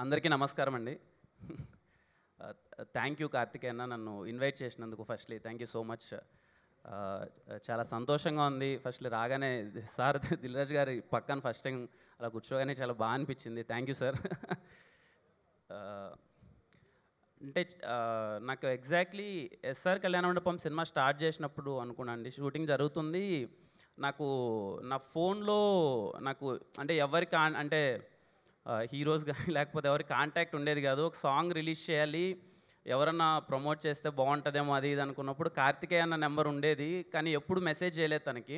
అందరికీ నమస్కారం అండి థ్యాంక్ యూ కార్తిక్ అన్న నన్ను ఇన్వైట్ చేసినందుకు firstly thank you so much చాలా సంతోషంగా ఉంది ఫస్ట్లీ రాగానే సార్ దిల్రాజ్ గారి పక్కన ఫస్ట్ టైం అలా కూర్చోగానే చాలా బాగా అనిపించింది థ్యాంక్ యూ సార్ అంటే uh, నాకు exactly SR Kalyana Mandapam cinema start చేసినప్పుడు అనుకున్నాను షూటింగ్ జరుగుతుంది నాకు నా ఫోన్లో నాకు అంటే ఎవరికి అంటే హీరోస్ కానీ లేకపోతే ఎవరి కాంటాక్ట్ ఉండేది కాదు ఒక సాంగ్ రిలీజ్ చేయాలి ఎవరన్నా ప్రమోట్ చేస్తే బాగుంటుందేమో అది ఇది అనుకున్నప్పుడు కార్తికేయ అన్న నెంబర్ ఉండేది కానీ ఎప్పుడు మెసేజ్ చేయలేదు తనకి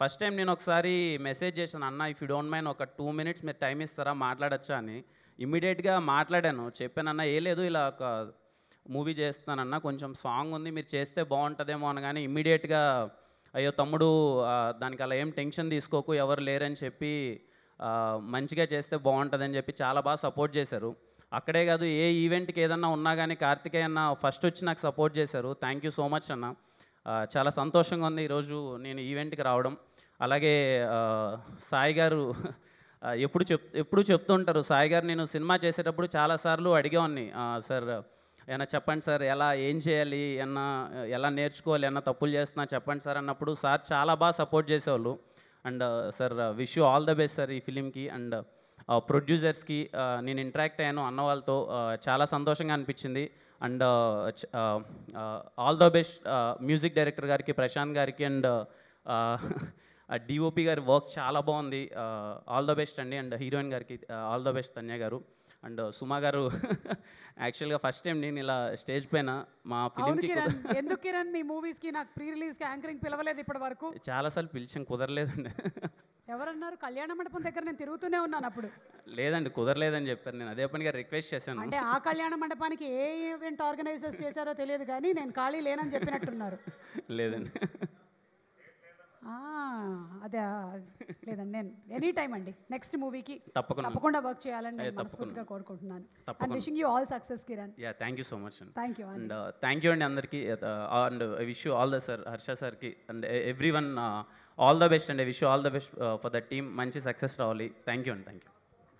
ఫస్ట్ టైం నేను ఒకసారి మెసేజ్ చేశాను అన్న ఇఫ్ యూ డోంట్ మైన్ ఒక టూ మినిట్స్ మీరు టైం ఇస్తారా మాట్లాడచ్చా అని ఇమీడియట్గా మాట్లాడాను అన్న ఏ లేదు ఇలా ఒక మూవీ చేస్తానన్న కొంచెం సాంగ్ ఉంది మీరు చేస్తే బాగుంటుందేమో అనగానే ఇమీడియట్గా అయ్యో తమ్ముడు దానికి అలా ఏం టెన్షన్ తీసుకోకు ఎవరు లేరని చెప్పి మంచిగా చేస్తే బాగుంటుందని చెప్పి చాలా బాగా సపోర్ట్ చేశారు అక్కడే కాదు ఏ ఈవెంట్కి ఏదన్నా ఉన్నా కానీ కార్తికేయ అన్న ఫస్ట్ వచ్చి నాకు సపోర్ట్ చేశారు థ్యాంక్ యూ సో మచ్ అన్న చాలా సంతోషంగా ఉంది ఈరోజు నేను ఈవెంట్కి రావడం అలాగే సాయి గారు ఎప్పుడు చెప్ ఎప్పుడు చెప్తుంటారు సాయి గారు నేను సినిమా చేసేటప్పుడు చాలాసార్లు అడిగేవాడిని సార్ ఏమైనా చెప్పండి సార్ ఎలా ఏం చేయాలి ఏమన్నా ఎలా నేర్చుకోవాలి ఏమన్నా తప్పులు చేస్తున్నా చెప్పండి సార్ అన్నప్పుడు సార్ చాలా బాగా సపోర్ట్ చేసేవాళ్ళు and sir wish you all the best sir ఈ ఫిలింకి అండ్ ప్రొడ్యూసర్స్కి uh, uh, నేను ఇంటరాక్ట్ అయ్యాను అన్న వాళ్ళతో uh, చాలా సంతోషంగా అనిపించింది and all the best music director గారికి ప్రశాంత్ గారికి అండ్ డిఓపి గారి వర్క్ చాలా బాగుంది ఆల్ ద బెస్ట్ అండి అండ్ హీరోయిన్ గారికి ఆల్ ద బెస్ట్ తన్య గారు అండ్ సుమా గారు యాక్చువల్గా ఫస్ట్ టైం నేను ఇలా స్టేజ్ పైన మా ఫిలిం ఎందుకు కిరణ్ మీ మూవీస్కి నాకు ప్రీ రిలీజ్కి యాంకరింగ్ పిలవలేదు ఇప్పటి వరకు చాలాసార్లు పిలిచాం కుదరలేదండి ఎవరన్నారు కళ్యాణ మండపం దగ్గర నేను తిరుగుతూనే ఉన్నాను అప్పుడు లేదండి కుదరలేదని చెప్పారు నేను అదే పనిగా రిక్వెస్ట్ చేశాను అంటే ఆ కళ్యాణ మండపానికి ఏ ఈవెంట్ ఆర్గనైజర్స్ చేశారో తెలియదు కానీ నేను ఖాళీ లేనని చెప్పినట్టున్నారు లేదండి అదే లేదండి నేను ఎనీ టైం అండి నెక్స్ట్ మూవీకి తప్పకుండా తప్పకుండా వర్క్ చేయాలని నేను మనస్ఫూర్తిగా కోరుకుంటున్నాను and wishing you all success Kiran yeah thank you so much అండి thank you and thank you అండి అందరికీ and I wish you all the sir Harsha సార్కి and everyone all the best and I wish you all the best for the team మంచి success రావాలి thank you అండి thank you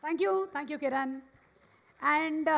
thank you thank you Kiran and